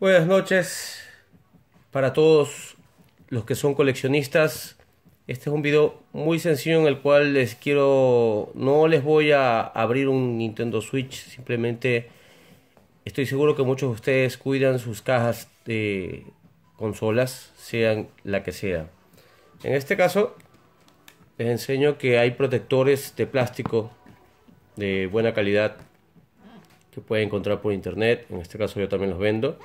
Buenas noches para todos los que son coleccionistas. Este es un video muy sencillo en el cual les quiero... No les voy a abrir un Nintendo Switch, simplemente estoy seguro que muchos de ustedes cuidan sus cajas de consolas, sean la que sea. En este caso, les enseño que hay protectores de plástico de buena calidad que pueden encontrar por internet. En este caso yo también los vendo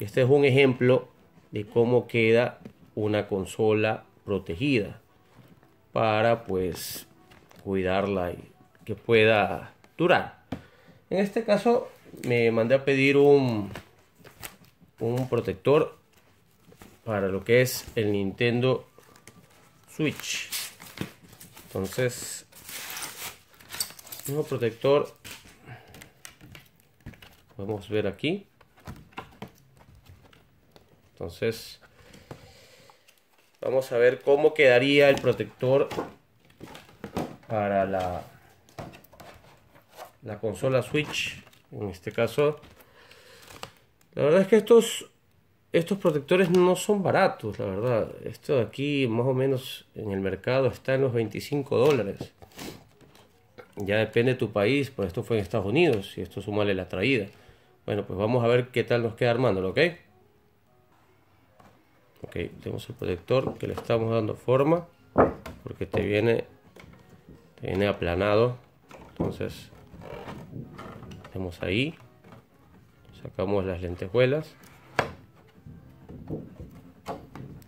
este es un ejemplo de cómo queda una consola protegida para pues cuidarla y que pueda durar. En este caso me mandé a pedir un, un protector para lo que es el Nintendo Switch. Entonces, un protector podemos ver aquí entonces, vamos a ver cómo quedaría el protector para la, la consola Switch. En este caso, la verdad es que estos, estos protectores no son baratos, la verdad. Esto de aquí, más o menos en el mercado, está en los 25 dólares. Ya depende de tu país, pues esto fue en Estados Unidos y esto sumale la traída. Bueno, pues vamos a ver qué tal nos queda armándolo, ¿ok? ok tenemos el protector que le estamos dando forma porque te viene viene aplanado entonces tenemos ahí sacamos las lentejuelas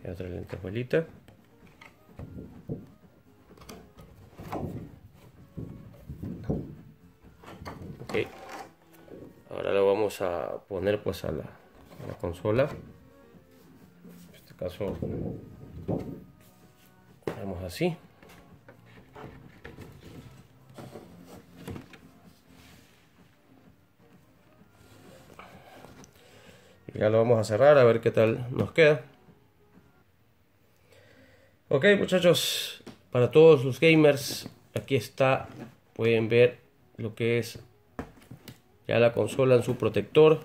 y otra lentejuelita ok ahora lo vamos a poner pues a la consola este caso vamos así y ya lo vamos a cerrar a ver qué tal nos queda ok muchachos para todos los gamers aquí está pueden ver lo que es ya la consola en su protector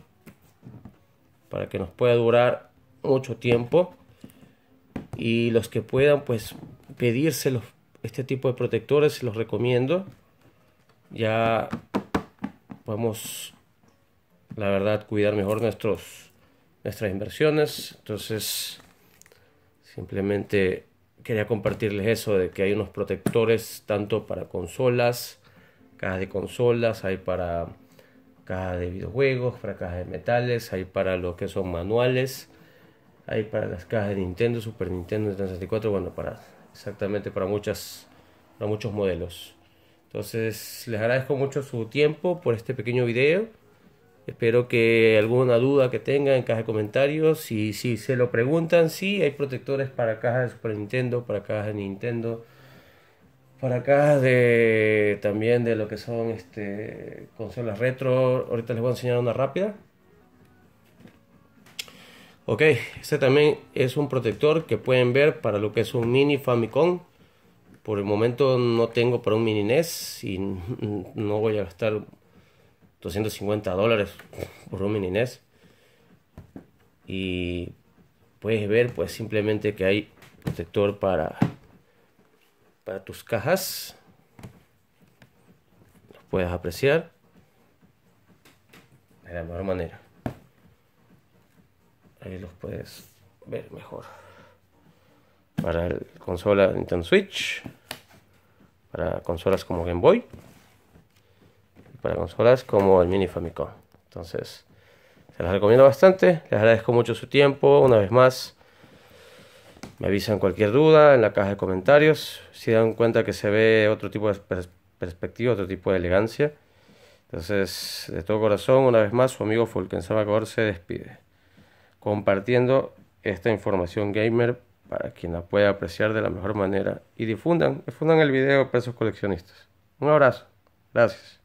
para que nos pueda durar mucho tiempo y los que puedan pues pedírselos este tipo de protectores los recomiendo ya podemos la verdad cuidar mejor nuestros nuestras inversiones entonces simplemente quería compartirles eso de que hay unos protectores tanto para consolas cajas de consolas hay para cajas de videojuegos para cajas de metales hay para lo que son manuales hay para las cajas de Nintendo, Super Nintendo, Nintendo 64, bueno, para exactamente para muchas para muchos modelos. Entonces, les agradezco mucho su tiempo por este pequeño video. Espero que alguna duda que tengan en caja de comentarios, si, si se lo preguntan, sí, hay protectores para cajas de Super Nintendo, para cajas de Nintendo, para cajas de también de lo que son este consolas retro. Ahorita les voy a enseñar una rápida. Ok, este también es un protector que pueden ver para lo que es un mini Famicom. Por el momento no tengo para un mini NES y no voy a gastar 250 dólares por un mini NES. Y puedes ver pues simplemente que hay protector para, para tus cajas. Los puedes apreciar de la mejor manera. Ahí los puedes ver mejor. Para el consola Nintendo Switch. Para consolas como Game Boy. Para consolas como el Mini Famicom. Entonces, se las recomiendo bastante. Les agradezco mucho su tiempo. Una vez más. Me avisan cualquier duda en la caja de comentarios. Si dan cuenta que se ve otro tipo de perspectiva, otro tipo de elegancia. Entonces, de todo corazón, una vez más, su amigo Fulken Salvador se despide compartiendo esta información gamer para quien la pueda apreciar de la mejor manera y difundan, difundan el video para pues, Presos Coleccionistas. Un abrazo, gracias.